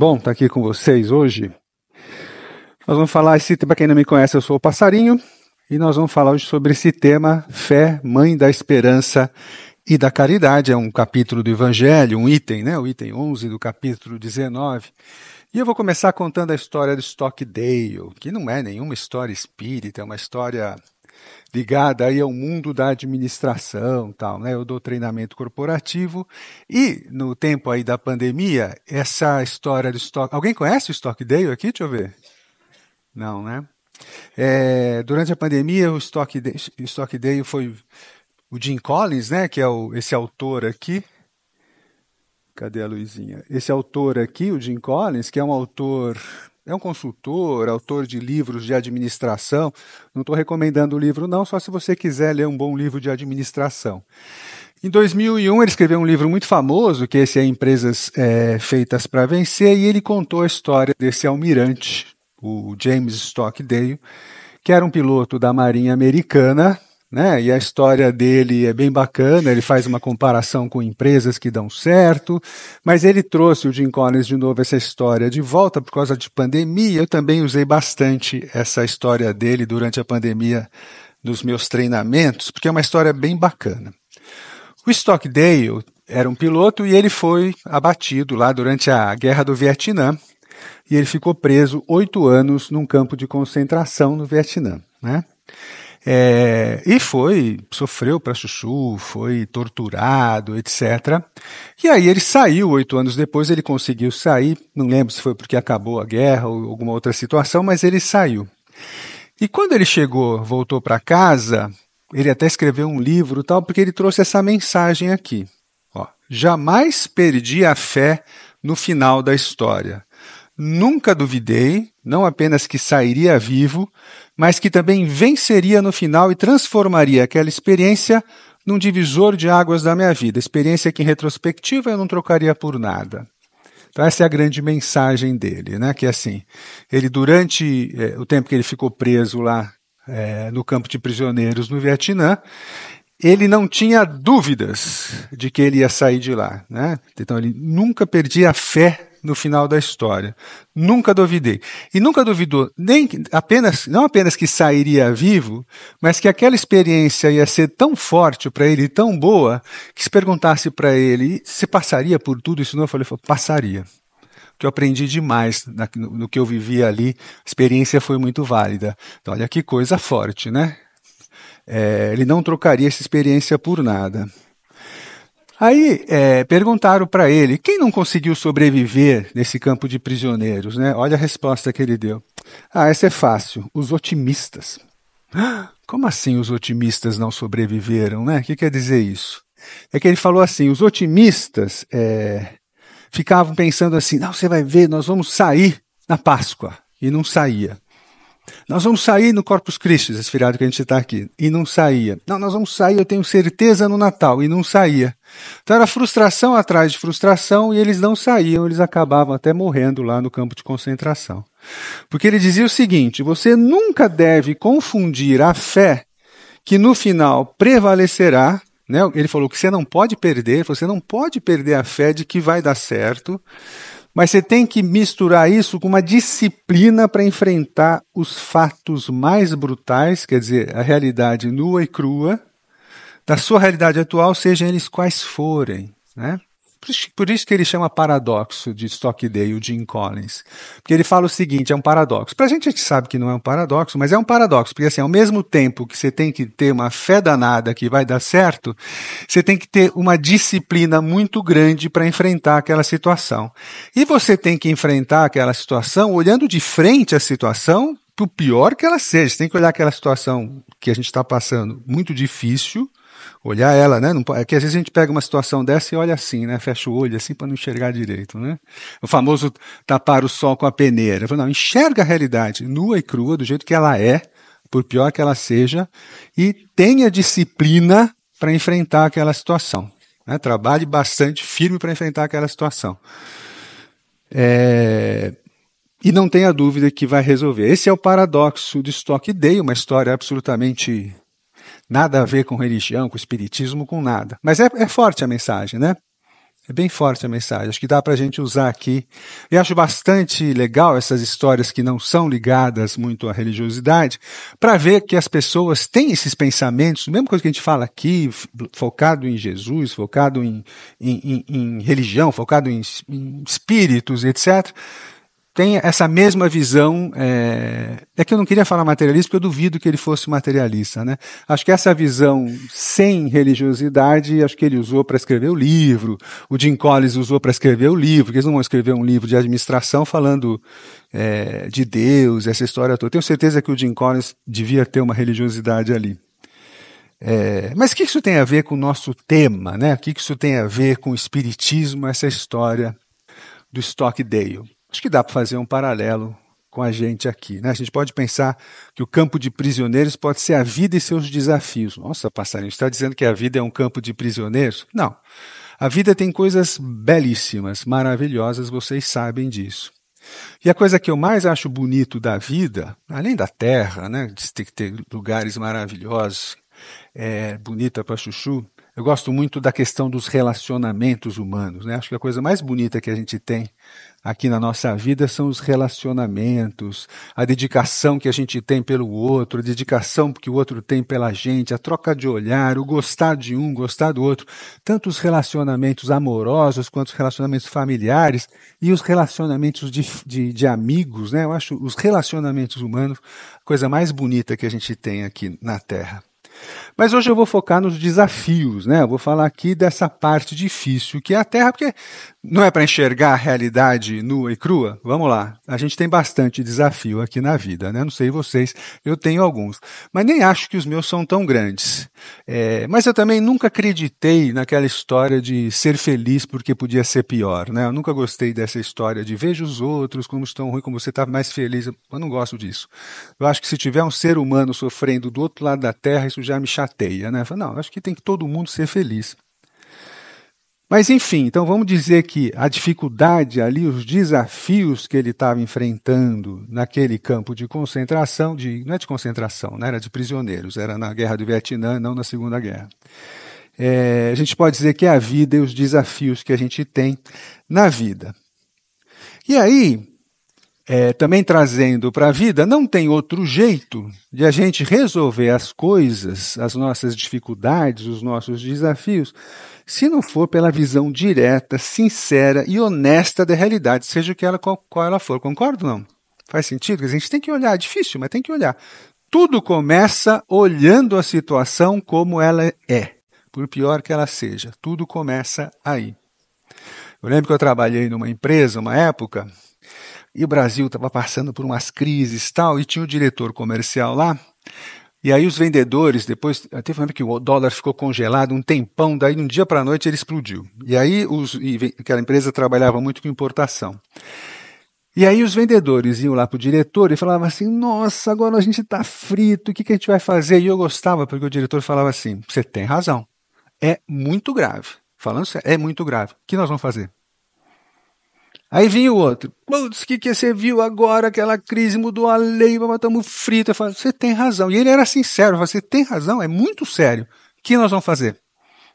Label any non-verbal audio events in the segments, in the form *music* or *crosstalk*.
bom estar aqui com vocês hoje. Nós vamos falar esse tema, quem não me conhece, eu sou o Passarinho, e nós vamos falar hoje sobre esse tema, fé, mãe da esperança e da caridade. É um capítulo do Evangelho, um item, né? O item 11 do capítulo 19. E eu vou começar contando a história do Stockdale, que não é nenhuma história espírita, é uma história ligada aí ao mundo da administração, tal, né? Eu dou treinamento corporativo e no tempo aí da pandemia, essa história do estoque, alguém conhece o Stock Dale aqui? Deixa eu ver. Não, né? É, durante a pandemia, o Stock Dale, Stock Day foi o Jim Collins, né, que é o, esse autor aqui, Cadê a Luizinha? Esse autor aqui, o Jim Collins, que é um autor é um consultor, autor de livros de administração. Não estou recomendando o livro, não, só se você quiser ler um bom livro de administração. Em 2001, ele escreveu um livro muito famoso, que é esse é Empresas é, Feitas para Vencer, e ele contou a história desse almirante, o James Stockdale, que era um piloto da Marinha Americana, né? E a história dele é bem bacana, ele faz uma comparação com empresas que dão certo, mas ele trouxe o Jim Collins de novo essa história de volta por causa de pandemia. Eu também usei bastante essa história dele durante a pandemia nos meus treinamentos, porque é uma história bem bacana. O Stockdale era um piloto e ele foi abatido lá durante a Guerra do Vietnã e ele ficou preso oito anos num campo de concentração no Vietnã, né? É, e foi, sofreu para Chuchu, foi torturado, etc. E aí ele saiu oito anos depois, ele conseguiu sair, não lembro se foi porque acabou a guerra ou alguma outra situação, mas ele saiu. E quando ele chegou, voltou para casa, ele até escreveu um livro tal, porque ele trouxe essa mensagem aqui. Ó, Jamais perdi a fé no final da história. Nunca duvidei não apenas que sairia vivo, mas que também venceria no final e transformaria aquela experiência num divisor de águas da minha vida, experiência que em retrospectiva eu não trocaria por nada. Então essa é a grande mensagem dele, né? Que é assim, ele durante é, o tempo que ele ficou preso lá é, no campo de prisioneiros no Vietnã, ele não tinha dúvidas de que ele ia sair de lá, né? Então ele nunca perdia a fé no final da história. Nunca duvidei. E nunca duvidou, nem apenas, não apenas que sairia vivo, mas que aquela experiência ia ser tão forte para ele, tão boa, que se perguntasse para ele se passaria por tudo isso, não, eu falei, passaria. Que eu aprendi demais na, no, no que eu vivi ali, a experiência foi muito válida. Então, olha que coisa forte, né? É, ele não trocaria essa experiência por nada. Aí é, perguntaram para ele quem não conseguiu sobreviver nesse campo de prisioneiros, né? Olha a resposta que ele deu. Ah, essa é fácil. Os otimistas. *gasps* Como assim os otimistas não sobreviveram, né? O que quer dizer isso? É que ele falou assim: os otimistas é, ficavam pensando assim, não, você vai ver, nós vamos sair na Páscoa. E não saía. Nós vamos sair no Corpus Christi, esse feriado que a gente está aqui, e não saía. Não, nós vamos sair, eu tenho certeza, no Natal, e não saía. Então era frustração atrás de frustração e eles não saíam, eles acabavam até morrendo lá no campo de concentração. Porque ele dizia o seguinte: você nunca deve confundir a fé que no final prevalecerá. Né? Ele falou que você não pode perder, você não pode perder a fé de que vai dar certo mas você tem que misturar isso com uma disciplina para enfrentar os fatos mais brutais, quer dizer, a realidade nua e crua da sua realidade atual, sejam eles quais forem. Né? Por isso que ele chama paradoxo de Stockdale, o Jim Collins. Porque ele fala o seguinte: é um paradoxo. Para a gente a gente sabe que não é um paradoxo, mas é um paradoxo. Porque assim, ao mesmo tempo que você tem que ter uma fé danada que vai dar certo, você tem que ter uma disciplina muito grande para enfrentar aquela situação. E você tem que enfrentar aquela situação olhando de frente a situação, o pior que ela seja. Você tem que olhar aquela situação que a gente está passando muito difícil olhar ela, né? Não, é que às vezes a gente pega uma situação dessa e olha assim, né? Fecha o olho assim para não enxergar direito, né? O famoso tapar o sol com a peneira. Falo, não, enxerga a realidade nua e crua, do jeito que ela é, por pior que ela seja, e tenha disciplina para enfrentar aquela situação. Né? Trabalhe bastante firme para enfrentar aquela situação. É, e não tenha dúvida que vai resolver. Esse é o paradoxo de Stock Day, uma história absolutamente nada a ver com religião, com espiritismo, com nada. Mas é, é forte a mensagem, né? É bem forte a mensagem. Acho que dá para a gente usar aqui. E acho bastante legal essas histórias que não são ligadas muito à religiosidade, para ver que as pessoas têm esses pensamentos, mesma coisa que a gente fala aqui, focado em Jesus, focado em, em, em, em religião, focado em espíritos, etc tem essa mesma visão. É, é, que eu não queria falar materialista, porque eu duvido que ele fosse materialista. Né? Acho que essa visão sem religiosidade, acho que ele usou para escrever o livro, o Jim Collins usou para escrever o livro, porque eles não vão escrever um livro de administração falando é, de Deus, essa história toda. Tenho certeza que o Jim Collins devia ter uma religiosidade ali. É, mas o que isso tem a ver com o nosso tema? Né? O que isso tem a ver com o espiritismo, essa história do Stockdale? Acho que dá para fazer um paralelo com a gente aqui. Né? A gente pode pensar que o campo de prisioneiros pode ser a vida e seus desafios. Nossa, passarinho, está dizendo que a vida é um campo de prisioneiros? Não. A vida tem coisas belíssimas, maravilhosas, vocês sabem disso. E a coisa que eu mais acho bonito da vida, além da terra, né, de ter, ter lugares maravilhosos, é, bonita para chuchu, eu gosto muito da questão dos relacionamentos humanos. Né? Acho que a coisa mais bonita que a gente tem aqui na nossa vida são os relacionamentos, a dedicação que a gente tem pelo outro, a dedicação que o outro tem pela gente, a troca de olhar, o gostar de um, gostar do outro, tanto os relacionamentos amorosos quanto os relacionamentos familiares e os relacionamentos de, de, de amigos, né? Eu acho os relacionamentos humanos a coisa mais bonita que a gente tem aqui na Terra. Mas hoje eu vou focar nos desafios, né? Eu vou falar aqui dessa parte difícil que é a Terra, porque não é para enxergar a realidade nua e crua. Vamos lá. A gente tem bastante desafio aqui na vida, né? Não sei vocês, eu tenho alguns, mas nem acho que os meus são tão grandes. É, mas eu também nunca acreditei naquela história de ser feliz porque podia ser pior, né? Eu nunca gostei dessa história de veja os outros como estão ruim, como você está mais feliz. Eu não gosto disso. Eu acho que se tiver um ser humano sofrendo do outro lado da Terra, isso já já me chateia, né? Fala, não, acho que tem que todo mundo ser feliz. Mas enfim, então vamos dizer que a dificuldade ali, os desafios que ele estava enfrentando naquele campo de concentração, de, não é de concentração, né, era de prisioneiros, era na guerra do Vietnã, não na Segunda Guerra. É, a gente pode dizer que é a vida e os desafios que a gente tem na vida. E aí, é, também trazendo para a vida, não tem outro jeito de a gente resolver as coisas, as nossas dificuldades, os nossos desafios, se não for pela visão direta, sincera e honesta da realidade, seja que ela, qual, qual ela for. Concordo ou não? Faz sentido? A gente tem que olhar, é difícil, mas tem que olhar. Tudo começa olhando a situação como ela é, por pior que ela seja. Tudo começa aí. Eu lembro que eu trabalhei numa empresa, uma época, e o Brasil estava passando por umas crises tal, e tinha o diretor comercial lá. E aí os vendedores, depois, até falando que o dólar ficou congelado um tempão, daí de um dia para a noite ele explodiu. E aí os, e aquela empresa trabalhava muito com importação. E aí os vendedores iam lá para o diretor e falavam assim, nossa, agora a gente está frito, o que, que a gente vai fazer? E eu gostava, porque o diretor falava assim, você tem razão, é muito grave. Falando sério, é muito grave. O que nós vamos fazer? Aí vinha o outro. Putz, o que, que você viu agora? Aquela crise mudou a lei, estamos fritos. Eu falo, você tem razão. E ele era sincero. Falo, você tem razão, é muito sério. O que nós vamos fazer?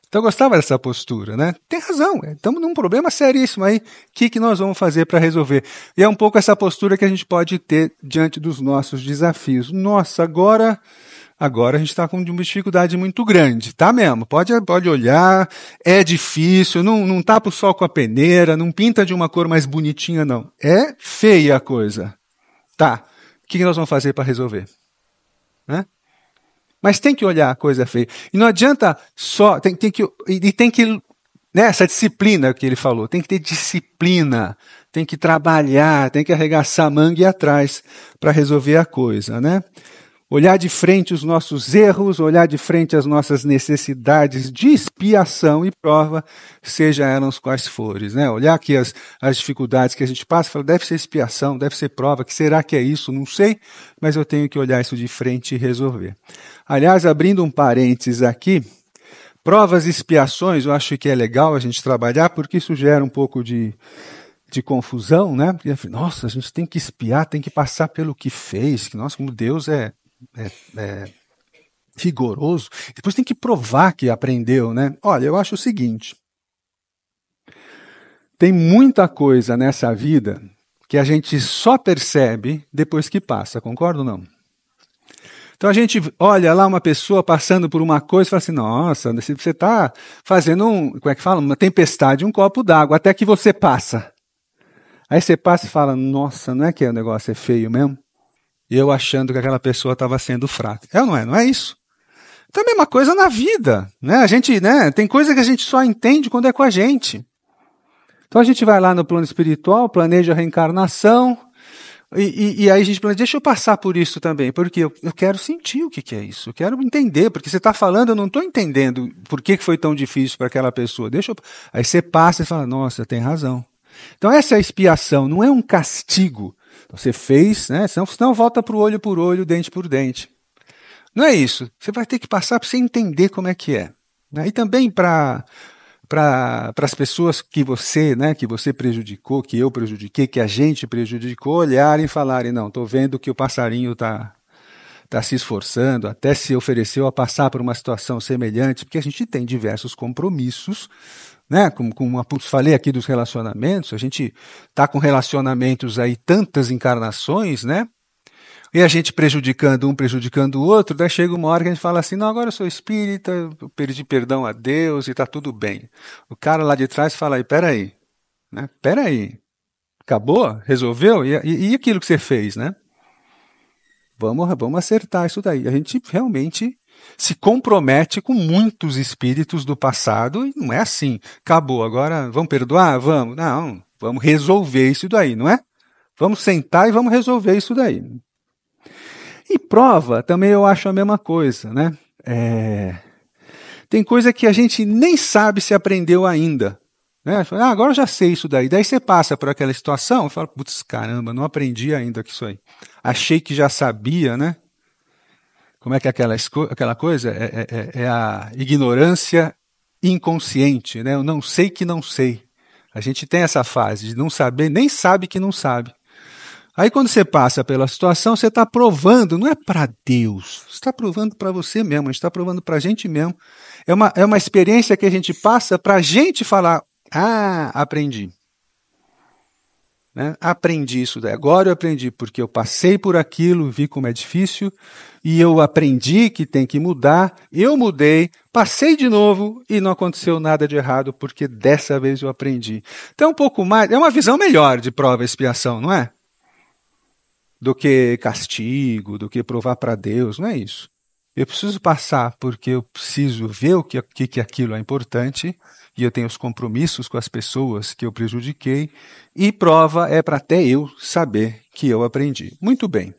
Então eu gostava dessa postura, né? Tem razão, é, estamos num problema seríssimo aí. O que, que nós vamos fazer para resolver? E é um pouco essa postura que a gente pode ter diante dos nossos desafios. Nossa, agora Agora a gente está com uma dificuldade muito grande, tá mesmo? Pode, pode olhar, é difícil, não, não tapa o sol com a peneira, não pinta de uma cor mais bonitinha, não. É feia a coisa. Tá. O que nós vamos fazer para resolver? Né? Mas tem que olhar a coisa feia. E não adianta só. Tem, tem que, e tem que. Né, essa disciplina que ele falou, tem que ter disciplina, tem que trabalhar, tem que arregaçar a manga e ir atrás para resolver a coisa, né? olhar de frente os nossos erros, olhar de frente as nossas necessidades de expiação e prova, seja elas quais forem. Né? Olhar aqui as, as dificuldades que a gente passa, fala deve ser expiação, deve ser prova, que será que é isso? Não sei, mas eu tenho que olhar isso de frente e resolver. Aliás, abrindo um parênteses aqui, provas e expiações eu acho que é legal a gente trabalhar, porque isso gera um pouco de de confusão, né? Nossa, a gente tem que espiar, tem que passar pelo que fez, que nós como Deus é é, é, rigoroso, depois tem que provar que aprendeu, né? Olha, eu acho o seguinte: tem muita coisa nessa vida que a gente só percebe depois que passa, Concordo, ou não? Então a gente olha lá uma pessoa passando por uma coisa e fala assim: nossa, você está fazendo um, como é que fala? Uma tempestade, um copo d'água, até que você passa. Aí você passa e fala: nossa, não é que o negócio é feio mesmo? eu achando que aquela pessoa estava sendo fraca. É ou não é? Não é isso? Então é a mesma coisa na vida, né? A gente, né, tem coisa que a gente só entende quando é com a gente. Então a gente vai lá no plano espiritual, planeja a reencarnação, e, e, e aí a gente planeja, deixa eu passar por isso também, porque eu, eu quero sentir o que, que, é isso, eu quero entender, porque você está falando, eu não estou entendendo por que, que foi tão difícil para aquela pessoa. Deixa eu... Aí você passa e fala, nossa, tem razão. Então essa é a expiação, não é um castigo então, você fez, né? Senão, senão volta para o olho por olho, dente por dente. Não é isso. Você vai ter que passar para você entender como é que é. Né? E também para para as pessoas que você, né, que você prejudicou, que eu prejudiquei, que a gente prejudicou, olharem e falarem, não, estou vendo que o passarinho está tá se esforçando, até se ofereceu a passar por uma situação semelhante, porque a gente tem diversos compromissos né? Como, como falei aqui dos relacionamentos, a gente está com relacionamentos aí tantas encarnações, né? E a gente prejudicando um, prejudicando o outro, daí chega uma hora que a gente fala assim, não, agora eu sou espírita, eu perdi perdão a Deus e tá tudo bem. O cara lá de trás fala aí, peraí, né? Peraí, acabou? Resolveu? E, e, e aquilo que você fez, né? Vamos, vamos acertar isso daí. A gente realmente se compromete com muitos espíritos do passado e não é assim. Acabou, agora vamos perdoar? Vamos. Não, vamos resolver isso daí, não é? Vamos sentar e vamos resolver isso daí. E prova também eu acho a mesma coisa, né? É... Tem coisa que a gente nem sabe se aprendeu ainda. Né? Ah, agora eu já sei isso daí. Daí você passa por aquela situação e fala, putz, caramba, não aprendi ainda com isso aí. Achei que já sabia, né? como é que é aquela, aquela coisa? É, é, é, é, a ignorância inconsciente, né? Eu não sei que não sei. A gente tem essa fase de não saber, nem sabe que não sabe. Aí quando você passa pela situação, você está provando, não é para Deus, você está provando para você mesmo, a gente está provando para a gente mesmo. É uma, é uma experiência que a gente passa para a gente falar, ah, aprendi. Né? Aprendi isso daí. Agora eu aprendi, porque eu passei por aquilo, vi como é difícil, e eu aprendi que tem que mudar, eu mudei, passei de novo e não aconteceu nada de errado, porque dessa vez eu aprendi. Então, um pouco mais, é uma visão melhor de prova e expiação, não é? Do que castigo, do que provar para Deus, não é isso. Eu preciso passar porque eu preciso ver o que, que, que aquilo é importante e eu tenho os compromissos com as pessoas que eu prejudiquei, e prova é para até eu saber que eu aprendi. Muito bem.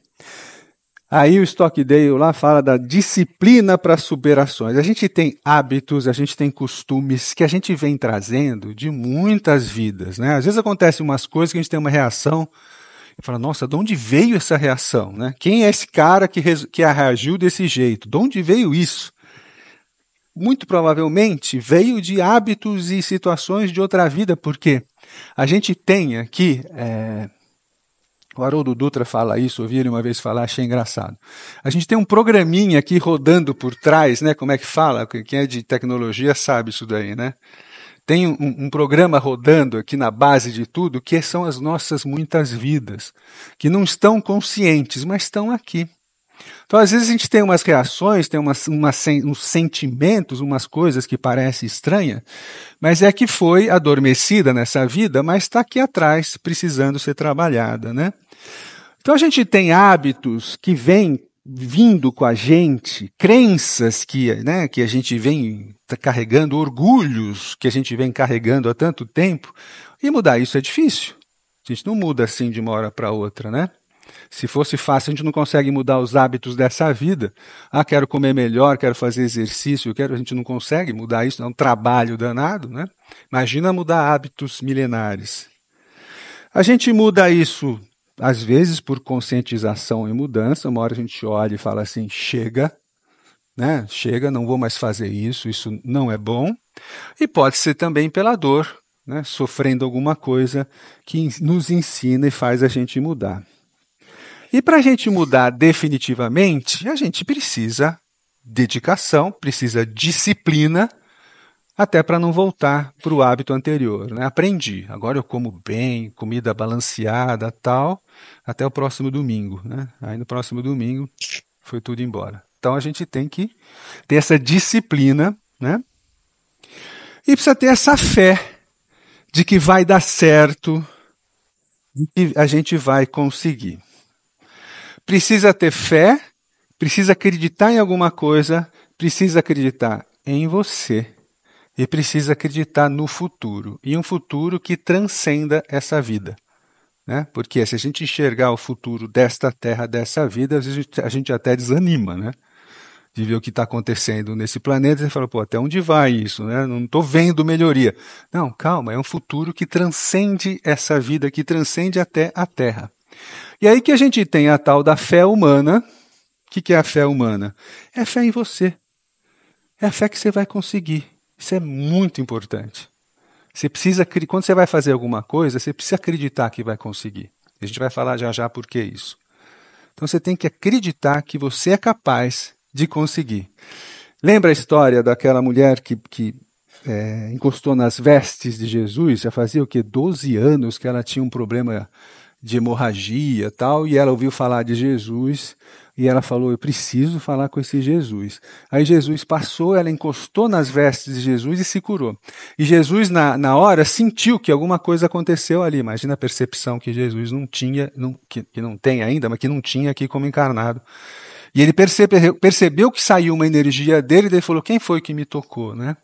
Aí o Stockdale lá fala da disciplina para superações. A gente tem hábitos, a gente tem costumes que a gente vem trazendo de muitas vidas, né? Às vezes acontecem umas coisas que a gente tem uma reação e fala, nossa, de onde veio essa reação, né? Quem é esse cara que, que reagiu desse jeito? De onde veio isso? muito provavelmente veio de hábitos e situações de outra vida, porque a gente tem aqui. É, o Haroldo Dutra fala isso, ouvi ele uma vez falar, achei engraçado. A gente tem um programinha aqui rodando por trás, né? Como é que fala? Quem é de tecnologia sabe isso daí, né? Tem um, um programa rodando aqui na base de tudo que são as nossas muitas vidas, que não estão conscientes, mas estão aqui. Então, às vezes, a gente tem umas reações, tem umas, umas, uns sentimentos, umas coisas que parecem estranhas, mas é que foi adormecida nessa vida, mas está aqui atrás, precisando ser trabalhada. Né? Então, a gente tem hábitos que vêm vindo com a gente, crenças que, né, que a gente vem carregando, orgulhos que a gente vem carregando há tanto tempo, e mudar isso é difícil. A gente não muda assim de uma hora para outra, né? Se fosse fácil, a gente não consegue mudar os hábitos dessa vida. Ah, quero comer melhor, quero fazer exercício, quero, a gente não consegue mudar isso, é um trabalho danado, né? Imagina mudar hábitos milenares. A gente muda isso às vezes por conscientização e mudança, uma hora a gente olha e fala assim, chega, né? Chega, não vou mais fazer isso, isso não é bom. E pode ser também pela dor, né? Sofrendo alguma coisa que nos ensina e faz a gente mudar. E para a gente mudar definitivamente, a gente precisa dedicação, precisa disciplina, até para não voltar para o hábito anterior. Né? Aprendi, agora eu como bem, comida balanceada tal, até o próximo domingo. Né? Aí no próximo domingo foi tudo embora. Então a gente tem que ter essa disciplina, né? E precisa ter essa fé de que vai dar certo, de que a gente vai conseguir precisa ter fé, precisa acreditar em alguma coisa, precisa acreditar em você e precisa acreditar no futuro e um futuro que transcenda essa vida. Né? Porque se a gente enxergar o futuro desta terra, dessa vida, às vezes a gente, a gente até desanima, né? De ver o que está acontecendo nesse planeta e fala, pô, até onde vai isso, né? Não estou vendo melhoria. Não, calma, é um futuro que transcende essa vida, que transcende até a Terra. E aí que a gente tem a tal da fé humana. O que, que é a fé humana? É a fé em você. É a fé que você vai conseguir. Isso é muito importante. Você precisa, quando você vai fazer alguma coisa, você precisa acreditar que vai conseguir. A gente vai falar já já por que isso. Então você tem que acreditar que você é capaz de conseguir. Lembra a história daquela mulher que, que é, encostou nas vestes de Jesus? Já fazia o que? 12 anos que ela tinha um problema de hemorragia tal, e ela ouviu falar de Jesus e ela falou: Eu preciso falar com esse Jesus. Aí Jesus passou, ela encostou nas vestes de Jesus e se curou. E Jesus, na, na hora, sentiu que alguma coisa aconteceu ali. Imagina a percepção que Jesus não tinha, não, que, que não tem ainda, mas que não tinha aqui como encarnado. E ele percebe, percebeu que saiu uma energia dele, daí falou: Quem foi que me tocou, né?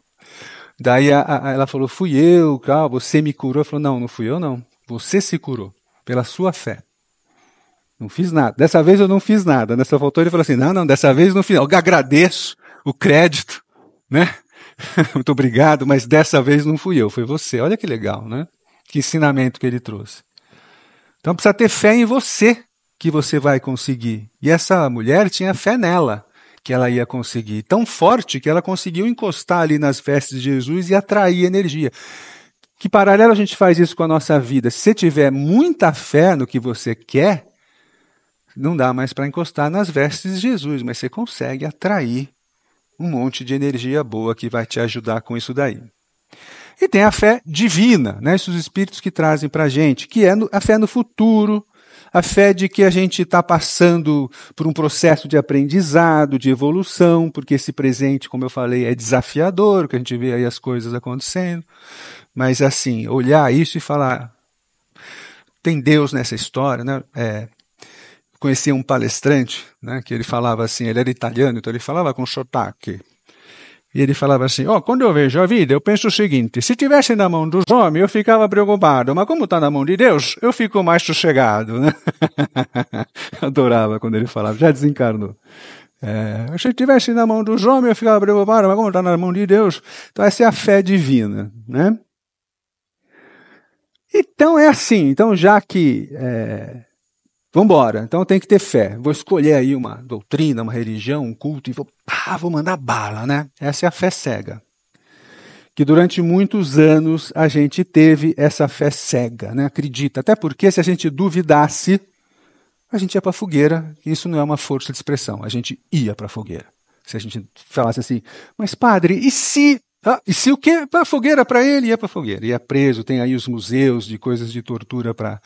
Daí a, a, ela falou: Fui eu, cara, você me curou. Ele falou: Não, não fui eu, não. Você se curou pela sua fé. Não fiz nada. Dessa vez eu não fiz nada. Nessa né? faltou ele falou assim: não, não, dessa vez não fiz nada. Eu agradeço o crédito, né? *laughs* Muito obrigado, mas dessa vez não fui eu, foi você. Olha que legal, né? Que ensinamento que ele trouxe. Então precisa ter fé em você que você vai conseguir. E essa mulher tinha fé nela que ela ia conseguir. Tão forte que ela conseguiu encostar ali nas vestes de Jesus e atrair energia. Que paralelo a gente faz isso com a nossa vida? Se você tiver muita fé no que você quer, não dá mais para encostar nas vestes de Jesus, mas você consegue atrair um monte de energia boa que vai te ajudar com isso daí. E tem a fé divina, né? esses espíritos que trazem para a gente, que é a fé no futuro, a fé de que a gente está passando por um processo de aprendizado, de evolução, porque esse presente, como eu falei, é desafiador, que a gente vê aí as coisas acontecendo mas assim, olhar isso e falar: tem Deus nessa história, né? É, conheci um palestrante, né, que ele falava assim, ele era italiano, então ele falava com sotaque. E ele falava assim: "Ó, oh, quando eu vejo a vida, eu penso o seguinte: se tivesse na mão dos homens, eu ficava preocupado, mas como está na mão de Deus, eu fico mais sossegado." Né? *laughs* Adorava quando ele falava. Já desencarnou. É, se tivesse na mão dos homens, eu ficava preocupado, mas como está na mão de Deus, então essa é a fé divina, né? Então é assim. Então, já que. É, Vamos embora. Então tem que ter fé. Vou escolher aí uma doutrina, uma religião, um culto e vou, pá, vou mandar bala, né? Essa é a fé cega. Que durante muitos anos a gente teve essa fé cega, né? Acredita. Até porque se a gente duvidasse, a gente ia para a fogueira. Isso não é uma força de expressão. A gente ia para a fogueira. Se a gente falasse assim, mas padre, e se ah, e se o quê? É para fogueira, para ele, ia é para fogueira. Ia é preso, tem aí os museus de coisas de tortura para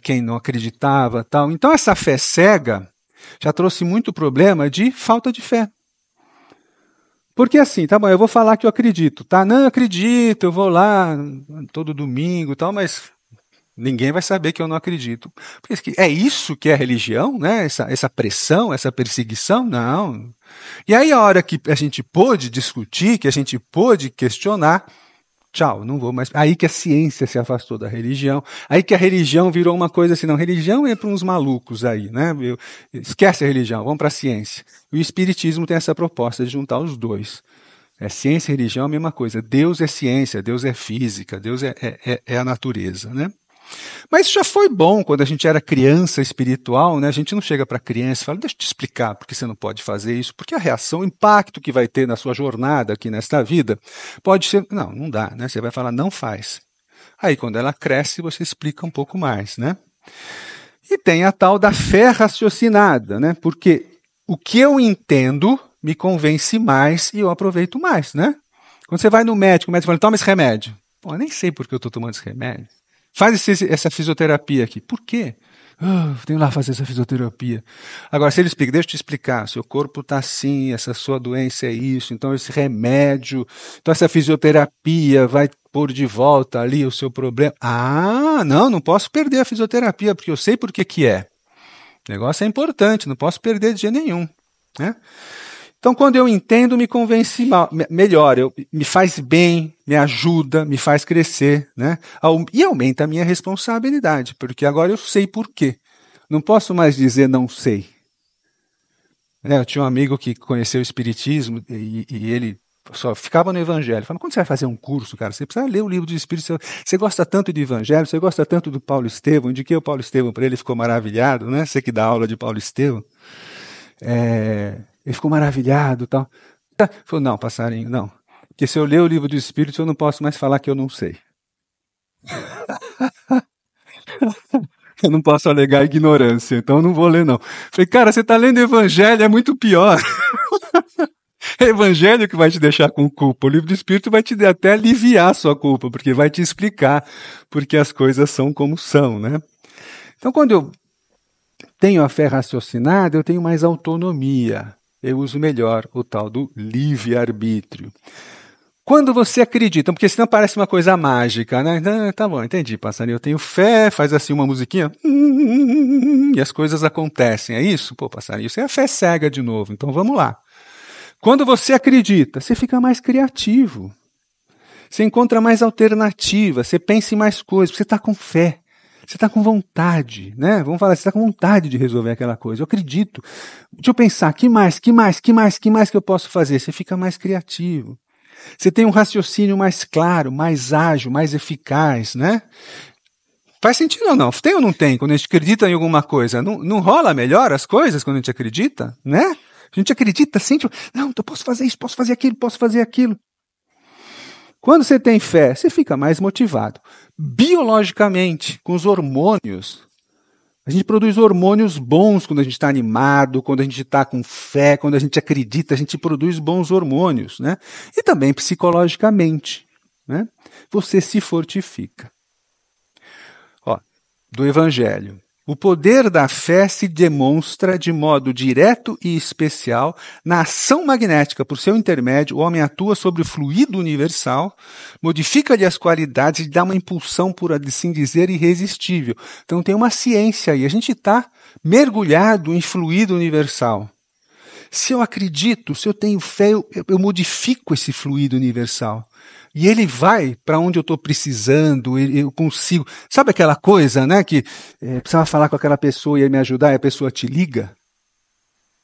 quem não acreditava tal. Então, essa fé cega já trouxe muito problema de falta de fé. Porque assim, tá bom, eu vou falar que eu acredito, tá? Não, eu acredito, eu vou lá todo domingo tal, mas Ninguém vai saber que eu não acredito. Porque é isso que é religião, né? Essa, essa pressão, essa perseguição? Não. E aí, a hora que a gente pôde discutir, que a gente pôde questionar, tchau, não vou mais. Aí que a ciência se afastou da religião, aí que a religião virou uma coisa assim, não, religião é para uns malucos aí, né? Eu, esquece a religião, vamos para a ciência. E o espiritismo tem essa proposta de juntar os dois. É ciência e religião é a mesma coisa. Deus é ciência, Deus é física, Deus é, é, é, é a natureza, né? Mas já foi bom quando a gente era criança espiritual, né? A gente não chega para criança e fala, deixa eu te explicar porque você não pode fazer isso, porque a reação, o impacto que vai ter na sua jornada aqui nesta vida, pode ser. Não, não dá, né? Você vai falar, não faz. Aí quando ela cresce, você explica um pouco mais, né? E tem a tal da fé raciocinada, né? Porque o que eu entendo me convence mais e eu aproveito mais, né? Quando você vai no médico, o médico fala, toma esse remédio. Pô, eu nem sei porque eu estou tomando esse remédio. Faz esse, essa fisioterapia aqui. Por quê? Uh, tenho lá fazer essa fisioterapia. Agora, se ele explica, deixa eu te explicar, seu corpo está assim, essa sua doença é isso, então esse remédio, então essa fisioterapia vai pôr de volta ali o seu problema. Ah, não, não posso perder a fisioterapia, porque eu sei por que que é. O negócio é importante, não posso perder de jeito nenhum, né? Então, quando eu entendo, me convence mal, melhor, eu, me faz bem, me ajuda, me faz crescer, né? E aumenta a minha responsabilidade, porque agora eu sei por quê. Não posso mais dizer não sei. Né, eu tinha um amigo que conheceu o Espiritismo e, e ele só ficava no Evangelho. Falando, quando você vai fazer um curso, cara, você precisa ler o livro do Espírito. Você gosta tanto do Evangelho, você gosta tanto do Paulo Estevão. Indiquei o Paulo Estevão para ele, ficou maravilhado, né? Você que dá aula de Paulo Estevão. É, ele ficou maravilhado tal. Tá. Falou, não, passarinho, não. Porque se eu ler o livro do Espírito, eu não posso mais falar que eu não sei. *laughs* eu não posso alegar ignorância, então eu não vou ler, não. Falei, cara, você está lendo Evangelho, é muito pior. *laughs* é Evangelho que vai te deixar com culpa. O livro do Espírito vai te até aliviar a sua culpa, porque vai te explicar porque as coisas são como são, né? Então, quando eu tenho a fé raciocinada, eu tenho mais autonomia eu uso melhor o tal do livre-arbítrio. Quando você acredita, porque senão parece uma coisa mágica, né? Ah, tá bom, entendi, passarinho. Eu tenho fé, faz assim uma musiquinha *laughs* e as coisas acontecem. É isso? Pô, passarinho, você é fé cega de novo, então vamos lá. Quando você acredita, você fica mais criativo. Você encontra mais alternativas, você pensa em mais coisas, você está com fé. Você está com vontade, né? Vamos falar, você está com vontade de resolver aquela coisa. Eu acredito. Deixa eu pensar, que mais, que mais, que mais, que mais que eu posso fazer? Você fica mais criativo. Você tem um raciocínio mais claro, mais ágil, mais eficaz, né? Faz sentido ou não? Tem ou não tem? Quando a gente acredita em alguma coisa, não, não rola melhor as coisas quando a gente acredita, né? A gente acredita, sente, não, eu posso fazer isso, posso fazer aquilo, posso fazer aquilo. Quando você tem fé, você fica mais motivado. Biologicamente, com os hormônios, a gente produz hormônios bons quando a gente está animado, quando a gente está com fé, quando a gente acredita, a gente produz bons hormônios, né? E também psicologicamente, né? Você se fortifica. Ó, do Evangelho. O poder da fé se demonstra de modo direto e especial na ação magnética. Por seu intermédio, o homem atua sobre o fluido universal, modifica-lhe as qualidades e dá uma impulsão, por assim dizer, irresistível. Então tem uma ciência aí. A gente está mergulhado em fluido universal. Se eu acredito, se eu tenho fé, eu, eu modifico esse fluido universal. E ele vai para onde eu estou precisando, eu consigo. Sabe aquela coisa, né? Que é, precisava falar com aquela pessoa e ia me ajudar, e a pessoa te liga?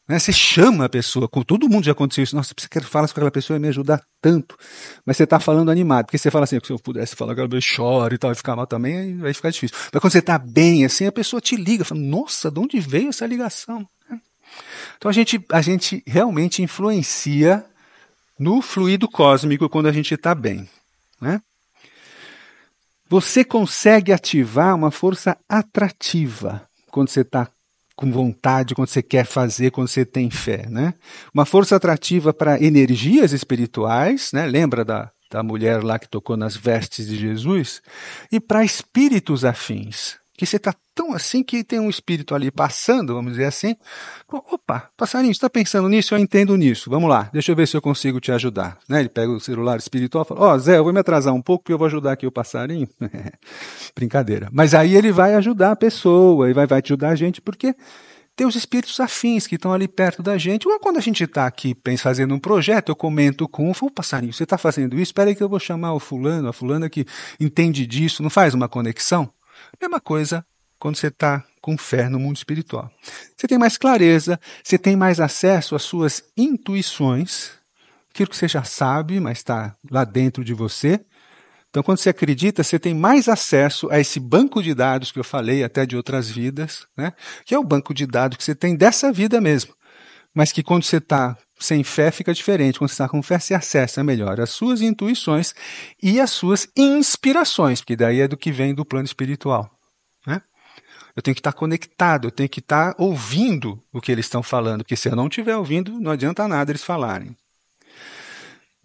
Né? Você chama a pessoa, com todo mundo já aconteceu isso. Nossa, você quer falar com aquela pessoa e me ajudar tanto. Mas você está falando animado, porque você fala assim: se eu pudesse falar com ela, chora e tal, vai ficar mal também, vai ficar difícil. Mas quando você está bem assim, a pessoa te liga, fala: nossa, de onde veio essa ligação? Né? Então a gente, a gente realmente influencia no fluido cósmico quando a gente está bem. Né? Você consegue ativar uma força atrativa quando você está com vontade, quando você quer fazer, quando você tem fé. Né? Uma força atrativa para energias espirituais, né? lembra da, da mulher lá que tocou nas vestes de Jesus? E para espíritos afins que você está tão assim que tem um espírito ali passando, vamos dizer assim. Opa, passarinho, está pensando nisso? Eu entendo nisso. Vamos lá, deixa eu ver se eu consigo te ajudar. Né? Ele pega o celular espiritual e fala: Ó, oh, Zé, eu vou me atrasar um pouco porque eu vou ajudar aqui o passarinho. *laughs* Brincadeira. Mas aí ele vai ajudar a pessoa e vai, vai ajudar a gente, porque tem os espíritos afins que estão ali perto da gente. Ou quando a gente está aqui fazendo um projeto, eu comento com o passarinho, você está fazendo isso? Espera aí que eu vou chamar o fulano, a fulana que entende disso, não faz uma conexão? Mesma coisa quando você está com fé no mundo espiritual. Você tem mais clareza, você tem mais acesso às suas intuições, aquilo que você já sabe, mas está lá dentro de você. Então, quando você acredita, você tem mais acesso a esse banco de dados que eu falei, até de outras vidas, né? que é o banco de dados que você tem dessa vida mesmo. Mas que quando você está sem fé fica diferente. Quando você está com fé, você acessa melhor as suas intuições e as suas inspirações, porque daí é do que vem do plano espiritual. Né? Eu tenho que estar tá conectado, eu tenho que estar tá ouvindo o que eles estão falando, porque se eu não estiver ouvindo, não adianta nada eles falarem.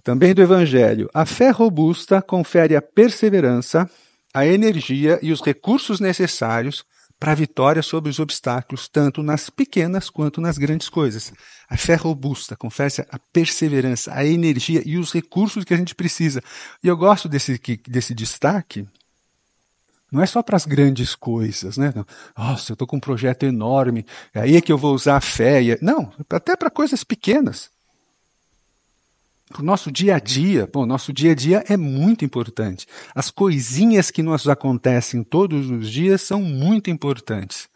Também do Evangelho. A fé robusta confere a perseverança, a energia e os recursos necessários para a vitória sobre os obstáculos, tanto nas pequenas quanto nas grandes coisas. A fé robusta confere a perseverança, a energia e os recursos que a gente precisa. E eu gosto desse, desse destaque. Não é só para as grandes coisas, né? Nossa, eu estou com um projeto enorme, aí é que eu vou usar a fé. Não, até para coisas pequenas o nosso dia a dia, bom, nosso dia a dia é muito importante. As coisinhas que nos acontecem todos os dias são muito importantes.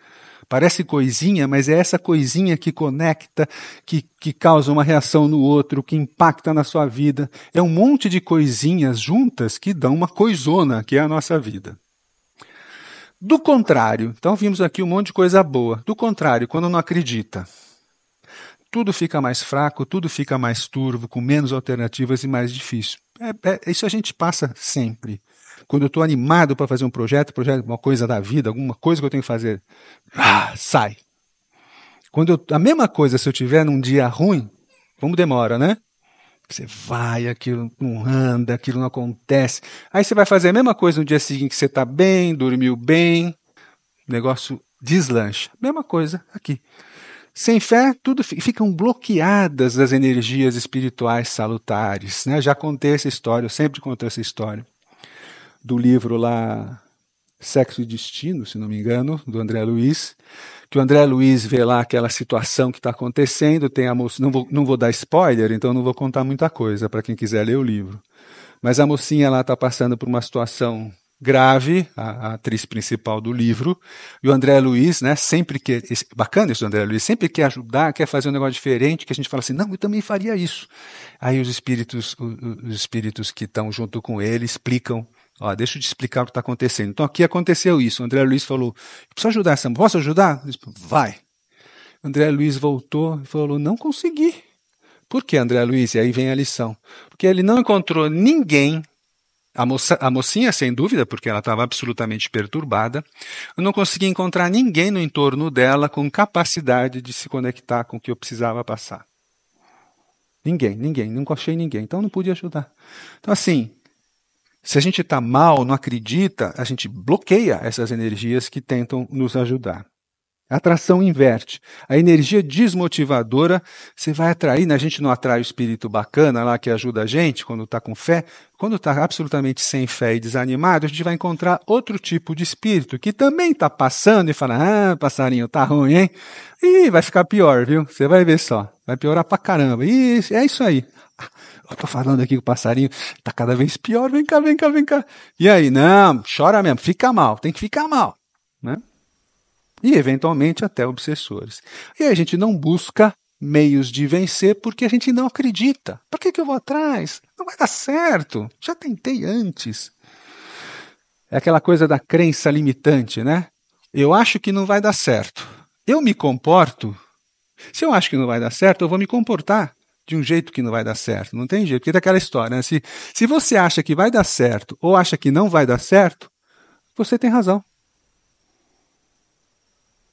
Parece coisinha, mas é essa coisinha que conecta, que, que causa uma reação no outro, que impacta na sua vida. É um monte de coisinhas juntas que dão uma coisona, que é a nossa vida. Do contrário, então vimos aqui um monte de coisa boa. Do contrário, quando não acredita, tudo fica mais fraco, tudo fica mais turvo, com menos alternativas e mais difícil. É, é, isso a gente passa sempre. Quando eu estou animado para fazer um projeto, projeto, uma coisa da vida, alguma coisa que eu tenho que fazer, ah, sai. Quando eu, a mesma coisa, se eu tiver num dia ruim, como demora, né? Você vai, aquilo não anda, aquilo não acontece. Aí você vai fazer a mesma coisa no dia seguinte que você está bem, dormiu bem, o negócio deslancha. Mesma coisa aqui. Sem fé, tudo ficam bloqueadas as energias espirituais salutares. Né? Já contei essa história, eu sempre conto essa história do livro lá Sexo e Destino, se não me engano, do André Luiz, que o André Luiz vê lá aquela situação que está acontecendo, tem a moça, não vou, não vou dar spoiler, então não vou contar muita coisa para quem quiser ler o livro. Mas a mocinha lá está passando por uma situação grave, a, a, atriz principal do livro, e o André Luiz, né, sempre que, bacana isso do André Luiz, sempre quer ajudar, quer fazer um negócio diferente, que a gente fala assim, não, eu também faria isso. Aí os espíritos, os, os espíritos que estão junto com ele explicam, ó, deixa eu te explicar o que está acontecendo. Então aqui aconteceu isso, o André Luiz falou, preciso ajudar essa posso ajudar? Vai. O André Luiz voltou e falou, não consegui. Por que, André Luiz? E aí vem a lição. Porque ele não encontrou ninguém a, moça, a mocinha, sem dúvida, porque ela estava absolutamente perturbada, eu não conseguia encontrar ninguém no entorno dela com capacidade de se conectar com o que eu precisava passar. Ninguém, ninguém, nunca achei ninguém, então não pude ajudar. Então, assim, se a gente está mal, não acredita, a gente bloqueia essas energias que tentam nos ajudar. A atração inverte. A energia desmotivadora, você vai atrair, né? a gente não atrai o espírito bacana lá que ajuda a gente quando está com fé. Quando está absolutamente sem fé e desanimado, a gente vai encontrar outro tipo de espírito que também está passando e fala: ah, passarinho, tá ruim, hein? E vai ficar pior, viu? Você vai ver só. Vai piorar pra caramba. E é isso aí. *laughs* Eu tô falando aqui que o passarinho tá cada vez pior. Vem cá, vem cá, vem cá. E aí, não, chora mesmo, fica mal, tem que ficar mal e, eventualmente, até obsessores. E a gente não busca meios de vencer porque a gente não acredita. Para que, que eu vou atrás? Não vai dar certo. Já tentei antes. É aquela coisa da crença limitante, né? Eu acho que não vai dar certo. Eu me comporto. Se eu acho que não vai dar certo, eu vou me comportar de um jeito que não vai dar certo. Não tem jeito, porque tem aquela história, né? Se, se você acha que vai dar certo ou acha que não vai dar certo, você tem razão.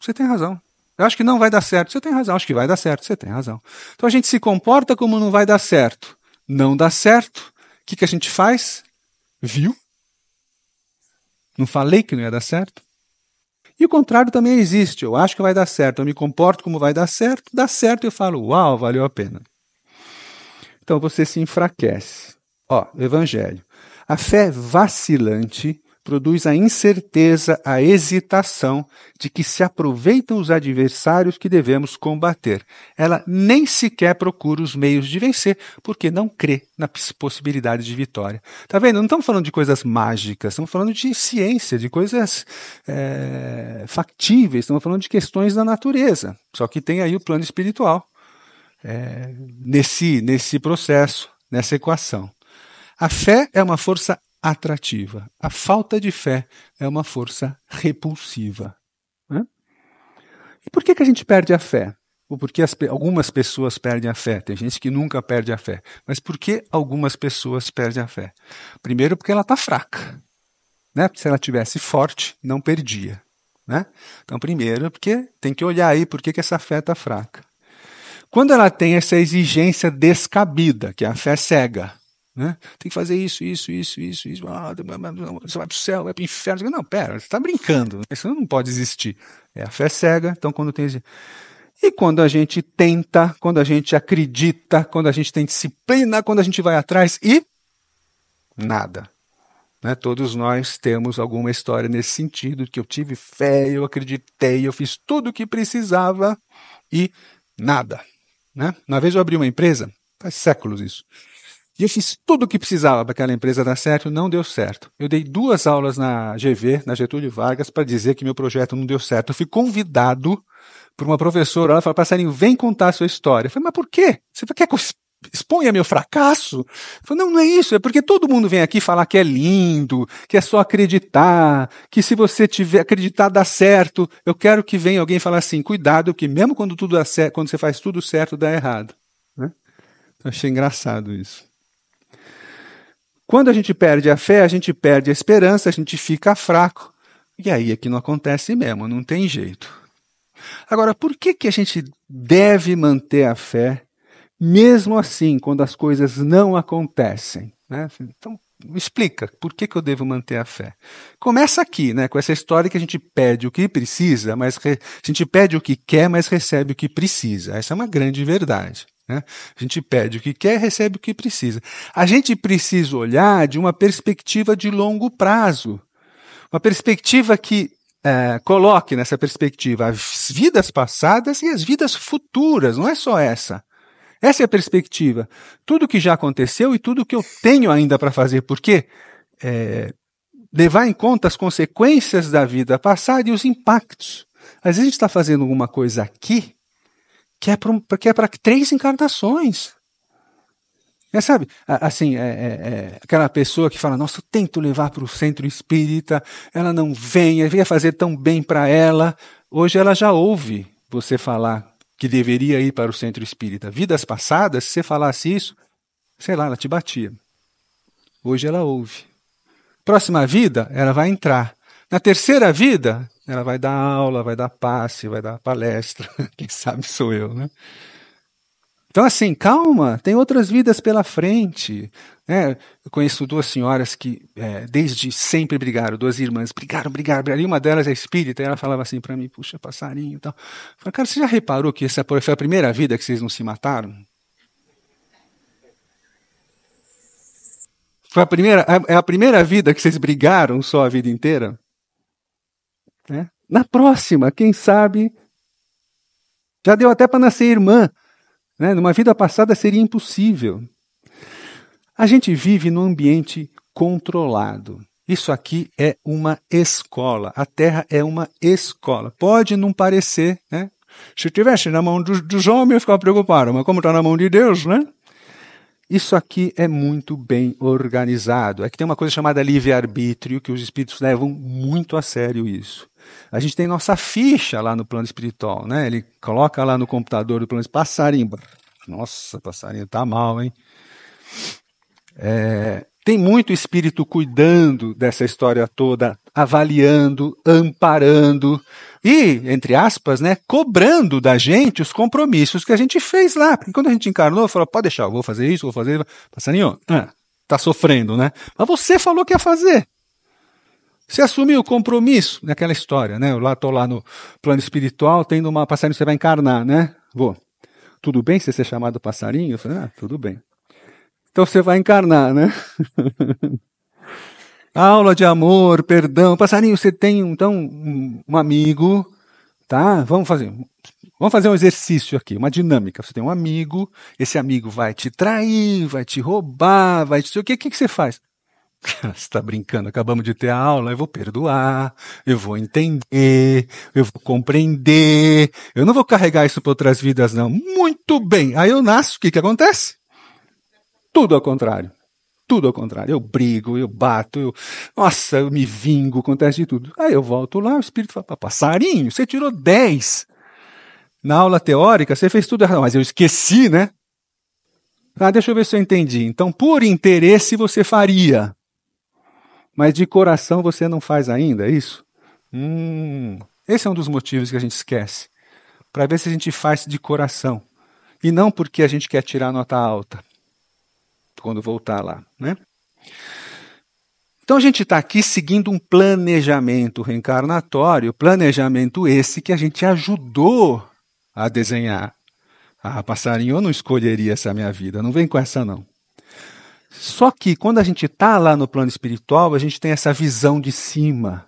Você tem razão. Eu acho que não vai dar certo. Você tem razão. Eu acho que vai dar certo. Você tem razão. Então a gente se comporta como não vai dar certo. Não dá certo. O que, que a gente faz? Viu? Não falei que não ia dar certo? E o contrário também existe. Eu acho que vai dar certo. Eu me comporto como vai dar certo. Dá certo e eu falo, uau, valeu a pena. Então você se enfraquece. Ó, Evangelho. A fé vacilante produz a incerteza, a hesitação de que se aproveitam os adversários que devemos combater. Ela nem sequer procura os meios de vencer, porque não crê na possibilidade de vitória. Tá vendo? Não estamos falando de coisas mágicas, estamos falando de ciência, de coisas é, factíveis, estamos falando de questões da natureza. Só que tem aí o plano espiritual é, nesse, nesse processo, nessa equação. A fé é uma força atrativa. A falta de fé é uma força repulsiva. Né? E por que, que a gente perde a fé? Ou por que as, algumas pessoas perdem a fé? Tem gente que nunca perde a fé. Mas por que algumas pessoas perdem a fé? Primeiro, porque ela está fraca. Né? se ela tivesse forte, não perdia. Né? Então, primeiro, porque tem que olhar aí por que, que essa fé está fraca. Quando ela tem essa exigência descabida, que é a fé cega, né? Tem que fazer isso, isso, isso, isso, isso. Ah, você vai para o céu, vai para o inferno. Não, pera, você está brincando. Isso não pode existir. É a fé é cega. Então, quando tem. E quando a gente tenta, quando a gente acredita, quando a gente tem disciplina, quando a gente vai atrás e. nada. Né? Todos nós temos alguma história nesse sentido, que eu tive fé, eu acreditei, eu fiz tudo o que precisava e nada. Né? Uma vez eu abri uma empresa, faz séculos isso. E eu fiz tudo o que precisava para aquela empresa dar certo, não deu certo. Eu dei duas aulas na GV, na Getúlio Vargas, para dizer que meu projeto não deu certo. Eu fui convidado por uma professora, ela falou, passarinho, vem contar a sua história. Eu falei, mas por quê? Você quer que eu exponha meu fracasso? Eu falei, não, não é isso, é porque todo mundo vem aqui falar que é lindo, que é só acreditar, que se você tiver acreditar dá certo. Eu quero que venha alguém falar assim, cuidado, que mesmo quando tudo dá certo, quando você faz tudo certo, dá errado. Né? Eu então, achei engraçado isso. Quando a gente perde a fé, a gente perde a esperança, a gente fica fraco. E aí é que não acontece mesmo, não tem jeito. Agora, por que, que a gente deve manter a fé, mesmo assim, quando as coisas não acontecem? Né? Então, explica por que, que eu devo manter a fé. Começa aqui, né, com essa história que a gente pede o que precisa, mas a gente pede o que quer, mas recebe o que precisa. Essa é uma grande verdade. Né? A gente pede o que quer, recebe o que precisa. A gente precisa olhar de uma perspectiva de longo prazo. Uma perspectiva que é, coloque nessa perspectiva as vidas passadas e as vidas futuras, não é só essa. Essa é a perspectiva. Tudo que já aconteceu e tudo que eu tenho ainda para fazer, porque é, levar em conta as consequências da vida passada e os impactos. Às vezes a gente está fazendo alguma coisa aqui que é para é três encarnações. É, sabe, assim, é, é, é, aquela pessoa que fala, nossa, eu tento levar para o centro espírita, ela não vem, eu ia fazer tão bem para ela. Hoje ela já ouve você falar que deveria ir para o centro espírita. Vidas passadas, se você falasse isso, sei lá, ela te batia. Hoje ela ouve. Próxima vida, ela vai entrar. Na terceira vida, ela vai dar aula, vai dar passe, vai dar palestra. *laughs* Quem sabe sou eu, né? Então, assim, calma, tem outras vidas pela frente. Né? Eu conheço duas senhoras que é, desde sempre brigaram, duas irmãs, brigaram, brigaram, brigaram. E uma delas é espírita, e ela falava assim para mim, puxa, passarinho e tal. Eu falei, cara, você já reparou que essa foi a primeira vida que vocês não se mataram? Foi a primeira, é, é a primeira vida que vocês brigaram só a vida inteira? Né? Na próxima, quem sabe. Já deu até para nascer irmã. Né? Numa vida passada seria impossível. A gente vive num ambiente controlado. Isso aqui é uma escola. A Terra é uma escola. Pode não parecer, né? Se estivesse na mão dos, dos homens, eu ficava preocupado, mas como está na mão de Deus, né? Isso aqui é muito bem organizado. É que tem uma coisa chamada livre-arbítrio, que os espíritos levam muito a sério isso a gente tem nossa ficha lá no plano espiritual, né? Ele coloca lá no computador do plano passarinho. Nossa, passarinho tá mal, hein? É, tem muito espírito cuidando dessa história toda, avaliando, amparando e, entre aspas, né, cobrando da gente os compromissos que a gente fez lá. Porque quando a gente encarnou, falou: pode deixar, eu vou fazer isso, vou fazer isso. Passarinho, ah, tá sofrendo, né? Mas você falou que ia fazer. Você assumiu o compromisso naquela história, né? Eu lá estou lá no plano espiritual, tendo uma passarinho, você vai encarnar, né? Vou. Tudo bem você ser chamado passarinho? Eu falei, ah, tudo bem. Então você vai encarnar, né? *laughs* Aula de amor, perdão. Passarinho, você tem então um amigo, tá? Vamos fazer. Vamos fazer um exercício aqui, uma dinâmica. Você tem um amigo, esse amigo vai te trair, vai te roubar, vai te. O que, que, que você faz? *laughs* Você está brincando, acabamos de ter a aula, eu vou perdoar, eu vou entender, eu vou compreender, eu não vou carregar isso para outras vidas, não. Muito bem, aí eu nasço, o que, que acontece? Tudo ao contrário. Tudo ao contrário. Eu brigo, eu bato, eu. Nossa, eu me vingo, acontece de tudo. Aí eu volto lá, o espírito fala: passarinho, você tirou 10. Na aula teórica, você fez tudo errado, mas eu esqueci, né? Ah, deixa eu ver se eu entendi. Então, por interesse, você faria mas de coração você não faz ainda, é isso? Hum, esse é um dos motivos que a gente esquece, para ver se a gente faz de coração e não porque a gente quer tirar nota alta quando voltar lá, né? Então a gente está aqui seguindo um planejamento reencarnatório, planejamento esse que a gente ajudou a desenhar. Ah, passarinho, eu não escolheria essa minha vida, não vem com essa não. Só que quando a gente está lá no plano espiritual, a gente tem essa visão de cima.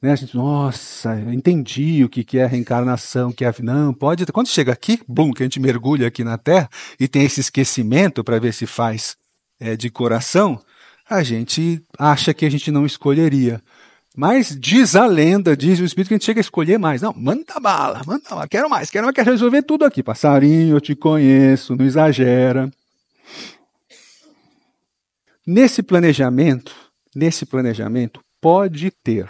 Né? A gente, nossa, entendi o que, que é reencarnação, que é. Não, pode. Quando chega aqui, bum, que a gente mergulha aqui na Terra e tem esse esquecimento para ver se faz é, de coração, a gente acha que a gente não escolheria. Mas diz a lenda, diz o espírito que a gente chega a escolher mais. Não, manda bala, manda bala, quero mais, quero mais, quero resolver tudo aqui. Passarinho, eu te conheço, não exagera. Nesse planejamento, nesse planejamento, pode ter.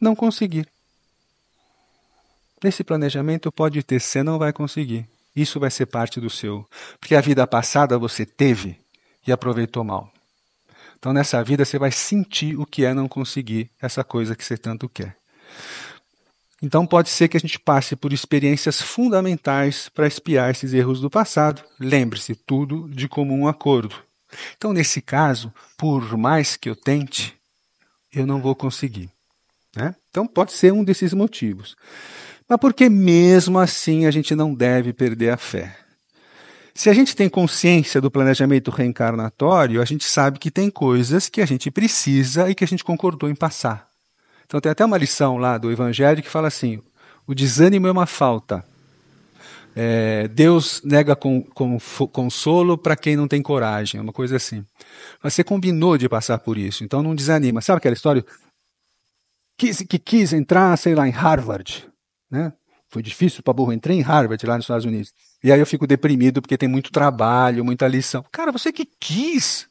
Não conseguir. Nesse planejamento pode ter, você não vai conseguir. Isso vai ser parte do seu. Porque a vida passada você teve e aproveitou mal. Então nessa vida você vai sentir o que é não conseguir essa coisa que você tanto quer. Então pode ser que a gente passe por experiências fundamentais para espiar esses erros do passado. Lembre-se, tudo de comum acordo. Então, nesse caso, por mais que eu tente, eu não vou conseguir. Né? Então, pode ser um desses motivos. Mas porque mesmo assim a gente não deve perder a fé? Se a gente tem consciência do planejamento reencarnatório, a gente sabe que tem coisas que a gente precisa e que a gente concordou em passar. Então tem até uma lição lá do Evangelho que fala assim: o desânimo é uma falta, é, Deus nega com, com, consolo para quem não tem coragem, é uma coisa assim. Mas você combinou de passar por isso, então não desanima. Sabe aquela história? Quis, que quis entrar, sei lá, em Harvard, né? Foi difícil para burro. Entrei em Harvard, lá nos Estados Unidos. E aí eu fico deprimido porque tem muito trabalho, muita lição. Cara, você que quis.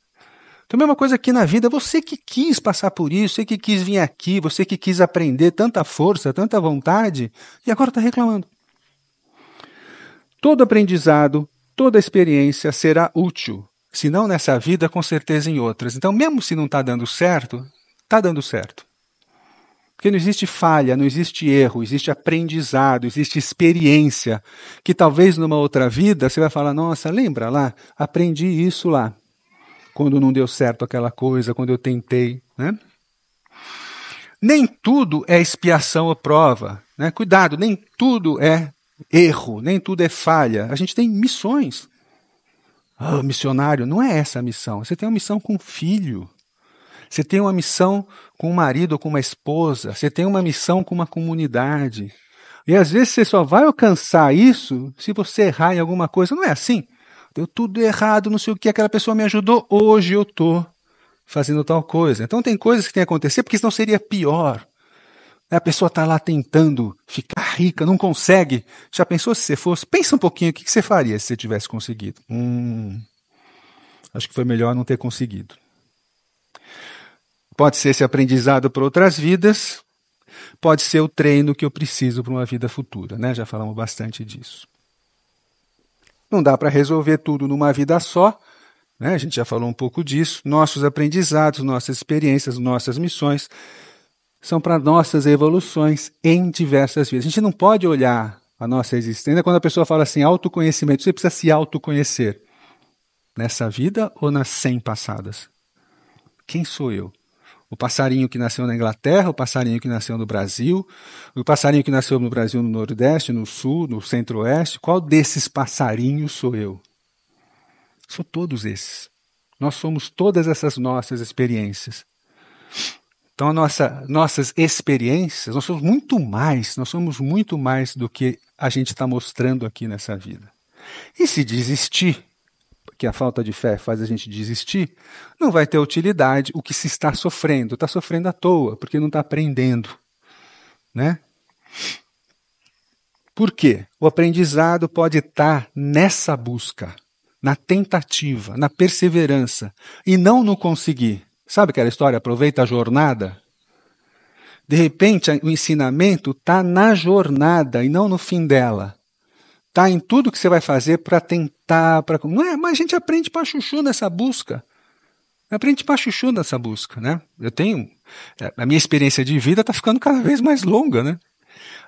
Então, a mesma coisa aqui na vida, você que quis passar por isso, você que quis vir aqui, você que quis aprender tanta força, tanta vontade, e agora está reclamando. Todo aprendizado, toda experiência será útil, se não nessa vida, com certeza em outras. Então, mesmo se não está dando certo, está dando certo. Porque não existe falha, não existe erro, existe aprendizado, existe experiência. Que talvez numa outra vida você vai falar: nossa, lembra lá? Aprendi isso lá. Quando não deu certo aquela coisa, quando eu tentei. Né? Nem tudo é expiação ou prova. Né? Cuidado, nem tudo é erro, nem tudo é falha. A gente tem missões. Ah, missionário, não é essa a missão. Você tem uma missão com um filho. Você tem uma missão com um marido ou com uma esposa. Você tem uma missão com uma comunidade. E às vezes você só vai alcançar isso se você errar em alguma coisa. Não é assim? Deu tudo errado, não sei o que, aquela pessoa me ajudou. Hoje eu estou fazendo tal coisa. Então tem coisas que tem que acontecer, porque senão seria pior. A pessoa está lá tentando ficar rica, não consegue. Já pensou se você fosse? Pensa um pouquinho o que, você faria se você tivesse conseguido. Hum, acho que foi melhor não ter conseguido. Pode ser esse aprendizado para outras vidas, pode ser o treino que eu preciso para uma vida futura, né? Já falamos bastante disso. Não dá para resolver tudo numa vida só, né? A gente já falou um pouco disso. Nossos aprendizados, nossas experiências, nossas missões são para nossas evoluções em diversas vidas. A gente não pode olhar a nossa existência. quando a pessoa fala assim, autoconhecimento, você precisa se autoconhecer. Nessa vida ou nas 100 passadas? Quem sou eu? O passarinho que nasceu na Inglaterra, o passarinho que nasceu no Brasil, o passarinho que nasceu no Brasil no Nordeste, no Sul, no Centro-Oeste, qual desses passarinhos sou eu? Sou todos esses. Nós somos todas essas nossas experiências. Então, nossa, nossas experiências, nós somos muito mais, nós somos muito mais do que a gente está mostrando aqui nessa vida. E se desistir, porque a falta de fé faz a gente desistir, não vai ter utilidade o que se está sofrendo. Está sofrendo à toa, porque não está aprendendo. Né? Por quê? O aprendizado pode estar tá nessa busca, na tentativa, na perseverança, e não no conseguir. Sabe aquela história? Aproveita a jornada. De repente, o ensinamento está na jornada e não no fim dela. Está em tudo que você vai fazer para tentar. Pra... Não é? Mas a gente aprende para chuchu nessa busca. Aprende para chuchu nessa busca, né? Eu tenho. É, a minha experiência de vida está ficando cada vez mais longa, né?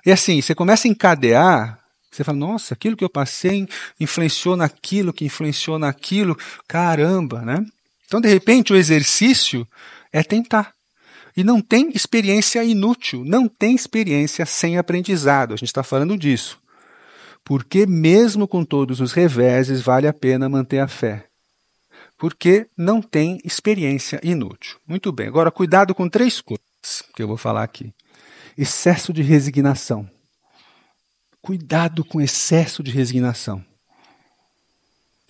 E assim, você começa a encadear você fala, nossa, aquilo que eu passei influenciou naquilo, que influenciou naquilo, caramba, né? Então, de repente, o exercício é tentar. E não tem experiência inútil, não tem experiência sem aprendizado. A gente está falando disso. Porque, mesmo com todos os reveses, vale a pena manter a fé. Porque não tem experiência inútil. Muito bem, agora cuidado com três coisas que eu vou falar aqui: excesso de resignação. Cuidado com excesso de resignação.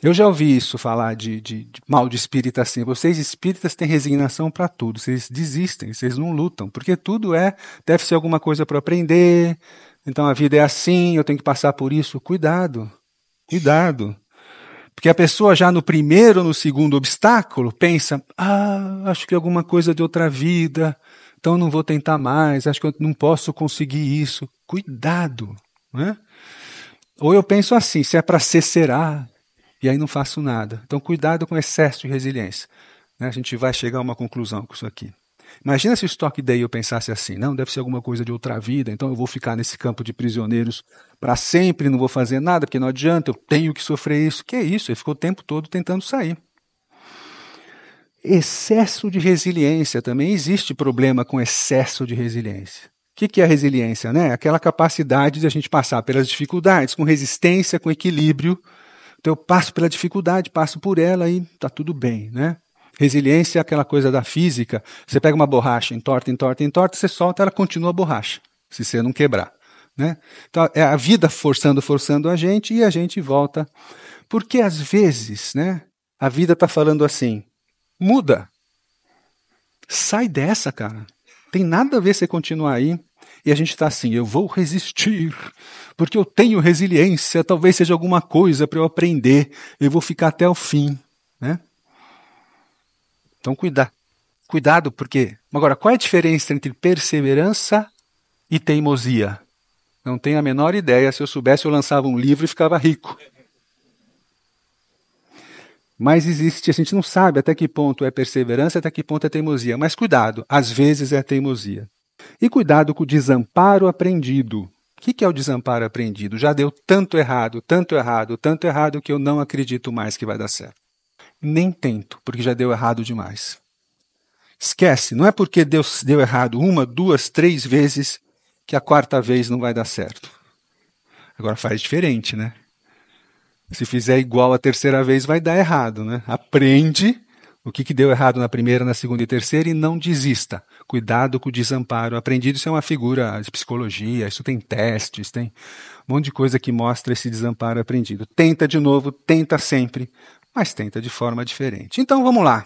Eu já ouvi isso falar de, de, de mal de espírita assim. Vocês espíritas têm resignação para tudo. Vocês desistem, vocês não lutam, porque tudo é deve ser alguma coisa para aprender. Então a vida é assim, eu tenho que passar por isso. Cuidado, cuidado, porque a pessoa já no primeiro ou no segundo obstáculo pensa: ah, acho que é alguma coisa de outra vida, então não vou tentar mais. Acho que eu não posso conseguir isso. Cuidado, né? Ou eu penso assim: se é para ser será, e aí não faço nada. Então, cuidado com excesso de resiliência. Né? A gente vai chegar a uma conclusão com isso aqui. Imagina se o Stock Day eu pensasse assim, não, deve ser alguma coisa de outra vida, então eu vou ficar nesse campo de prisioneiros para sempre, não vou fazer nada, porque não adianta, eu tenho que sofrer isso. Que é isso? Ele ficou o tempo todo tentando sair. Excesso de resiliência também existe problema com excesso de resiliência. O que, que é resiliência? Né? Aquela capacidade de a gente passar pelas dificuldades com resistência, com equilíbrio, então eu passo pela dificuldade, passo por ela e tá tudo bem, né? Resiliência é aquela coisa da física. Você pega uma borracha, entorta, entorta, entorta, você solta, ela continua a borracha, se você não quebrar. Né? Então, é a vida forçando, forçando a gente e a gente volta. Porque às vezes né, a vida está falando assim: muda, sai dessa, cara. Tem nada a ver você continuar aí. E a gente está assim, eu vou resistir, porque eu tenho resiliência, talvez seja alguma coisa para eu aprender, eu vou ficar até o fim. Né? Então, cuidado. Cuidado, porque. Agora, qual é a diferença entre perseverança e teimosia? Não tenho a menor ideia. Se eu soubesse, eu lançava um livro e ficava rico. Mas existe, a gente não sabe até que ponto é perseverança, até que ponto é teimosia. Mas cuidado, às vezes é teimosia. E cuidado com o desamparo aprendido. O que é o desamparo aprendido? Já deu tanto errado, tanto errado, tanto errado que eu não acredito mais que vai dar certo. Nem tento, porque já deu errado demais. Esquece, não é porque Deus deu errado uma, duas, três vezes que a quarta vez não vai dar certo. Agora faz diferente, né? Se fizer igual a terceira vez, vai dar errado, né? Aprende o que, que deu errado na primeira, na segunda e terceira e não desista cuidado com o desamparo aprendido. Isso é uma figura de psicologia, isso tem testes, tem um monte de coisa que mostra esse desamparo aprendido. Tenta de novo, tenta sempre, mas tenta de forma diferente. Então vamos lá.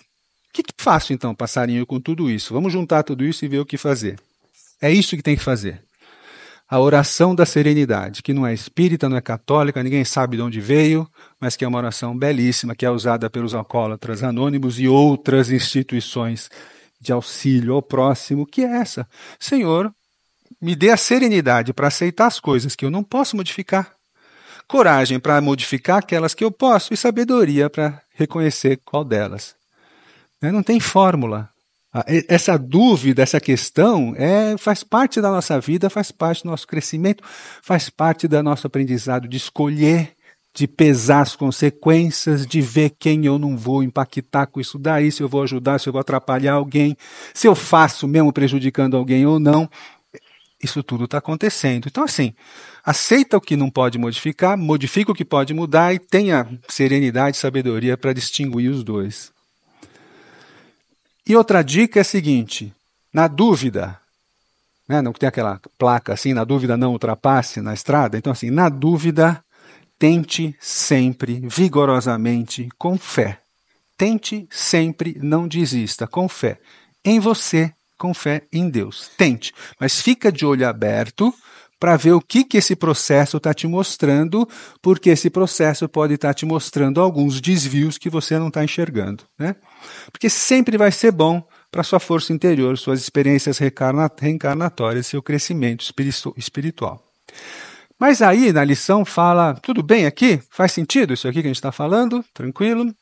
O que, que faço então, passarinho, com tudo isso? Vamos juntar tudo isso e ver o que fazer. É isso que tem que fazer. A oração da serenidade, que não é espírita, não é católica, ninguém sabe de onde veio, mas que é uma oração belíssima, que é usada pelos alcoólatras anônimos e outras instituições de auxílio ao próximo, que é essa: Senhor, me dê a serenidade para aceitar as coisas que eu não posso modificar, coragem para modificar aquelas que eu posso e sabedoria para reconhecer qual delas. Né, não tem fórmula. Essa dúvida, essa questão, é, faz parte da nossa vida, faz parte do nosso crescimento, faz parte do nosso aprendizado de escolher de pesar as consequências, de ver quem eu não vou impactar com isso daí, se eu vou ajudar, se eu vou atrapalhar alguém, se eu faço mesmo prejudicando alguém ou não. Isso tudo está acontecendo. Então, assim, aceita o que não pode modificar, modifica o que pode mudar e tenha serenidade e sabedoria para distinguir os dois. E outra dica é a seguinte: na dúvida, né, não tem aquela placa assim, na dúvida não ultrapasse na estrada. Então, assim, na dúvida, Tente sempre, vigorosamente, com fé. Tente sempre, não desista, com fé. Em você, com fé em Deus. Tente, mas fica de olho aberto para ver o que, que esse processo está te mostrando, porque esse processo pode estar tá te mostrando alguns desvios que você não está enxergando. Né? Porque sempre vai ser bom para sua força interior, suas experiências reencarnatórias, seu crescimento espiritual. Mas aí na lição fala: tudo bem aqui? Faz sentido isso aqui que a gente está falando? Tranquilo?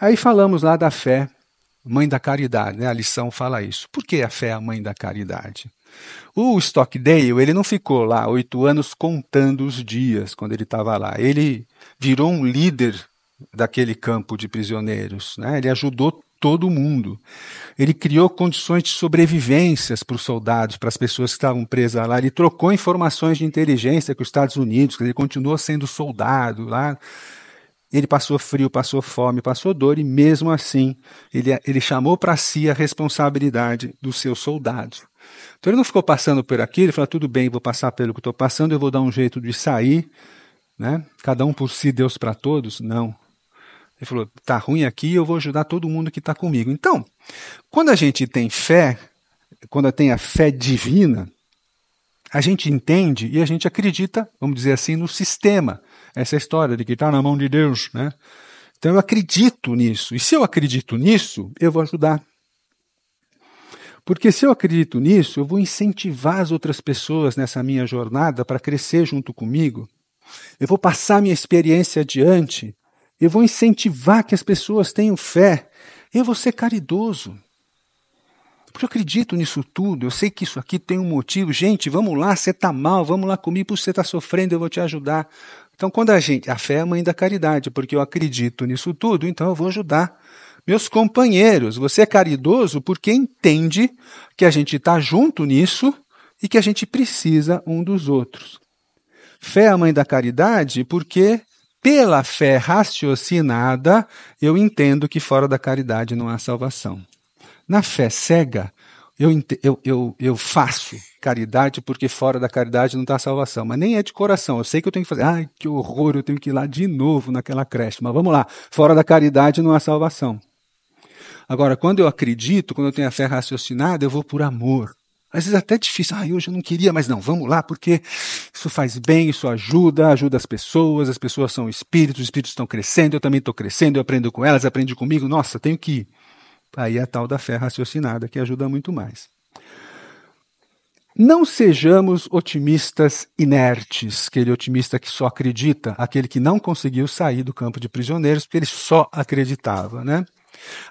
Aí falamos lá da fé, mãe da caridade, né? A lição fala isso. Por que a fé é a mãe da caridade? O Stockdale, ele não ficou lá oito anos contando os dias quando ele estava lá. Ele virou um líder daquele campo de prisioneiros, né? Ele ajudou todo mundo. Ele criou condições de sobrevivências para os soldados, para as pessoas que estavam presas lá. Ele trocou informações de inteligência com os Estados Unidos, ele continuou sendo soldado lá. Ele passou frio, passou fome, passou dor e mesmo assim ele, ele chamou para si a responsabilidade dos seus soldados. Então ele não ficou passando por aqui, ele falou: tudo bem, vou passar pelo que estou passando, eu vou dar um jeito de sair, né? cada um por si, Deus para todos. Não. Ele falou: tá ruim aqui, eu vou ajudar todo mundo que está comigo. Então, quando a gente tem fé, quando tem a fé divina, a gente entende e a gente acredita, vamos dizer assim, no sistema. Essa é história de que está na mão de Deus, né? Então eu acredito nisso. E se eu acredito nisso, eu vou ajudar. Porque se eu acredito nisso, eu vou incentivar as outras pessoas nessa minha jornada para crescer junto comigo. Eu vou passar minha experiência adiante eu vou incentivar que as pessoas tenham fé. Eu vou ser caridoso. Porque eu acredito nisso tudo. Eu sei que isso aqui tem um motivo. Gente, vamos lá, você está mal, vamos lá comigo, porque você está sofrendo, eu vou te ajudar. Então, quando a gente. A fé é a mãe da caridade, porque eu acredito nisso tudo, então eu vou ajudar. Meus companheiros, você é caridoso porque entende que a gente está junto nisso e que a gente precisa um dos outros. Fé é a mãe da caridade porque pela fé raciocinada, eu entendo que fora da caridade não há salvação. Na fé cega, eu, eu, eu, eu faço caridade porque fora da caridade não está salvação. Mas nem é de coração. Eu sei que eu tenho que fazer. Ai, que horror, eu tenho que ir lá de novo naquela creche. Mas vamos lá. Fora da caridade não há salvação. Agora, quando eu acredito, quando eu tenho a fé raciocinada, eu vou por amor. Às vezes é até difícil, ah, hoje eu não queria, mas não, vamos lá, porque isso faz bem, isso ajuda, ajuda as pessoas, as pessoas são espíritos, os espíritos estão crescendo, eu também estou crescendo, eu aprendo com elas, aprende comigo, nossa, tenho que ir. Aí é a tal da fé raciocinada, que ajuda muito mais. Não sejamos otimistas inertes, aquele otimista que só acredita, aquele que não conseguiu sair do campo de prisioneiros porque ele só acreditava, né?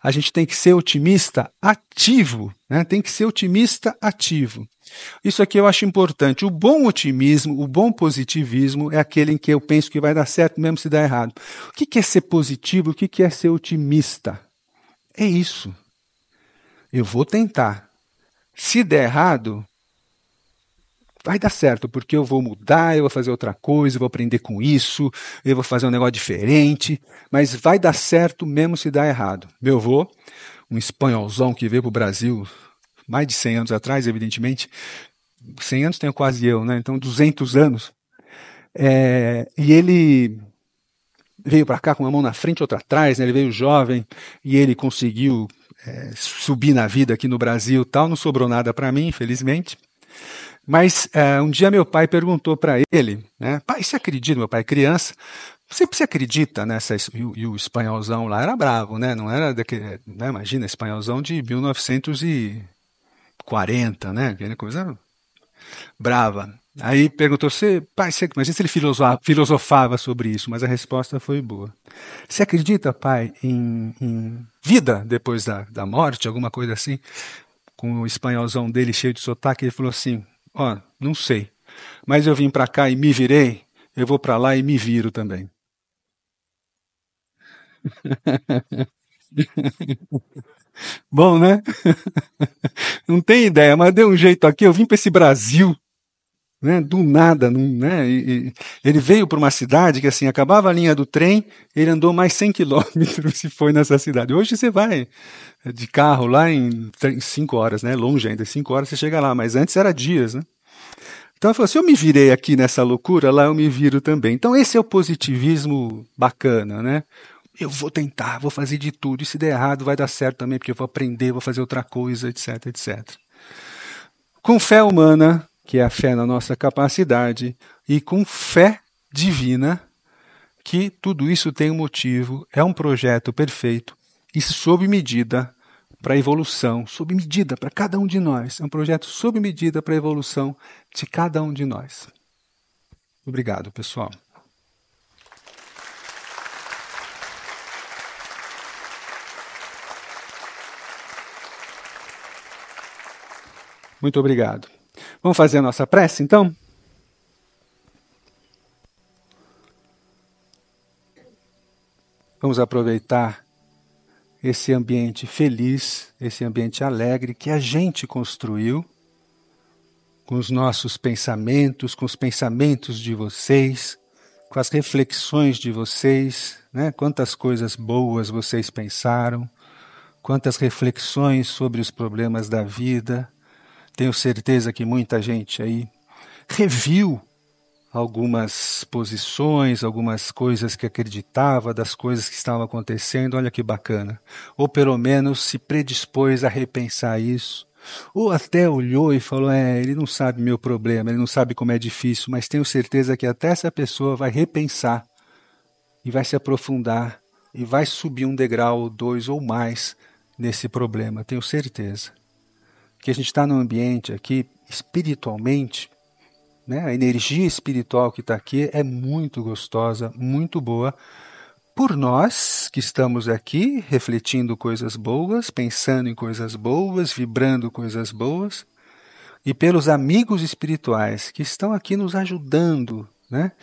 A gente tem que ser otimista ativo, né? tem que ser otimista ativo. Isso aqui eu acho importante. O bom otimismo, o bom positivismo é aquele em que eu penso que vai dar certo mesmo se der errado. O que é ser positivo? O que é ser otimista? É isso. Eu vou tentar. Se der errado, vai dar certo, porque eu vou mudar, eu vou fazer outra coisa, eu vou aprender com isso, eu vou fazer um negócio diferente, mas vai dar certo mesmo se dar errado. Meu avô, um espanholzão que veio para o Brasil mais de 100 anos atrás, evidentemente, 100 anos tenho quase eu, né? Então 200 anos. É, e ele veio para cá com uma mão na frente, outra atrás, né? ele veio jovem e ele conseguiu é, subir na vida aqui no Brasil, tal, não sobrou nada para mim, infelizmente. Mas é, um dia meu pai perguntou para ele, né, pai, você acredita, meu pai é criança, sempre se acredita nessa e o, e o, espanholzão lá era bravo, né? Não era daquele, né? imagina espanholzão de 1940, né? Aquela coisa brava. Aí perguntou se, pai, você, imagina se ele filosofava, filosofava sobre isso, mas a resposta foi boa. Você acredita, pai, em, em vida depois da, da morte, alguma coisa assim? Com o espanholzão dele cheio de sotaque, ele falou assim: Ó, não sei. Mas eu vim para cá e me virei, eu vou para lá e me viro também. *laughs* Bom, né? *laughs* Não tem ideia, mas deu um jeito aqui. Eu vim para esse Brasil né, do nada, né, e, e ele veio para uma cidade que assim acabava a linha do trem, ele andou mais 100 *laughs* quilômetros e foi nessa cidade. Hoje você vai eh, de carro lá em 5 horas, né, longe ainda, 5 horas você chega lá, mas antes era dias, né? Então ele falou, se eu me virei aqui nessa loucura, lá eu me viro também. Então esse é o positivismo bacana, né? Eu vou tentar, vou fazer de tudo, e se der errado vai dar certo também, porque eu vou aprender, vou fazer outra coisa, etc, etc. Com fé humana, que é a fé na nossa capacidade, e com fé divina, que tudo isso tem um motivo, é um projeto perfeito e sob medida para a evolução, sob medida para cada um de nós. É um projeto sob medida para a evolução de cada um de nós. Obrigado, pessoal. Muito obrigado. Vamos fazer a nossa prece, então? Vamos aproveitar esse ambiente feliz, esse ambiente alegre que a gente construiu com os nossos pensamentos, com os pensamentos de vocês, com as reflexões de vocês, né? Quantas coisas boas vocês pensaram, quantas reflexões sobre os problemas da vida tenho certeza que muita gente aí reviu algumas posições, algumas coisas que acreditava, das coisas que estavam acontecendo. Olha que bacana. Ou pelo menos se predispôs a repensar isso. Ou até olhou e falou: É, ele não sabe meu problema, ele não sabe como é difícil, mas tenho certeza que até essa pessoa vai repensar e vai se aprofundar e vai subir um degrau, dois ou mais nesse problema, tenho certeza que a gente está no ambiente aqui espiritualmente, né? a energia espiritual que está aqui é muito gostosa, muito boa. Por nós que estamos aqui refletindo coisas boas, pensando em coisas boas, vibrando coisas boas, e pelos amigos espirituais que estão aqui nos ajudando. Né?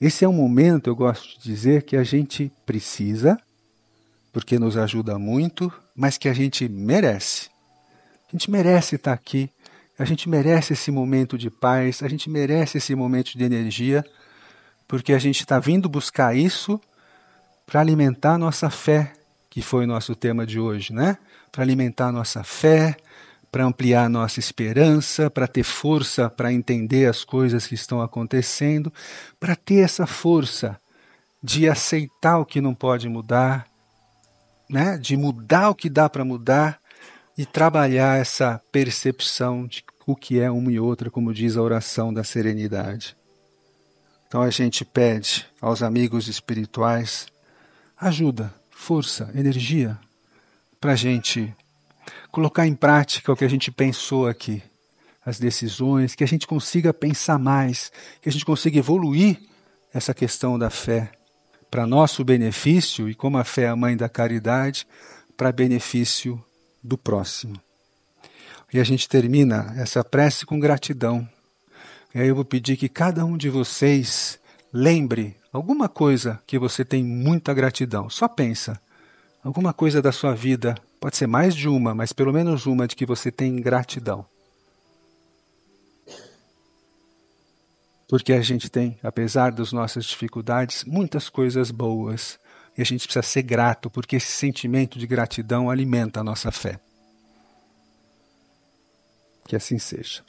Esse é um momento, eu gosto de dizer, que a gente precisa, porque nos ajuda muito, mas que a gente merece. A gente merece estar aqui, a gente merece esse momento de paz, a gente merece esse momento de energia, porque a gente está vindo buscar isso para alimentar nossa fé, que foi o nosso tema de hoje, né? Para alimentar nossa fé, para ampliar nossa esperança, para ter força para entender as coisas que estão acontecendo, para ter essa força de aceitar o que não pode mudar, né? De mudar o que dá para mudar e trabalhar essa percepção de o que é uma e outra, como diz a oração da serenidade. Então a gente pede aos amigos espirituais ajuda, força, energia para a gente colocar em prática o que a gente pensou aqui, as decisões, que a gente consiga pensar mais, que a gente consiga evoluir essa questão da fé para nosso benefício e como a fé é a mãe da caridade, para benefício do próximo. E a gente termina essa prece com gratidão. E aí eu vou pedir que cada um de vocês lembre alguma coisa que você tem muita gratidão. Só pensa. Alguma coisa da sua vida, pode ser mais de uma, mas pelo menos uma de que você tem gratidão. Porque a gente tem, apesar das nossas dificuldades, muitas coisas boas e a gente precisa ser grato, porque esse sentimento de gratidão alimenta a nossa fé. Que assim seja.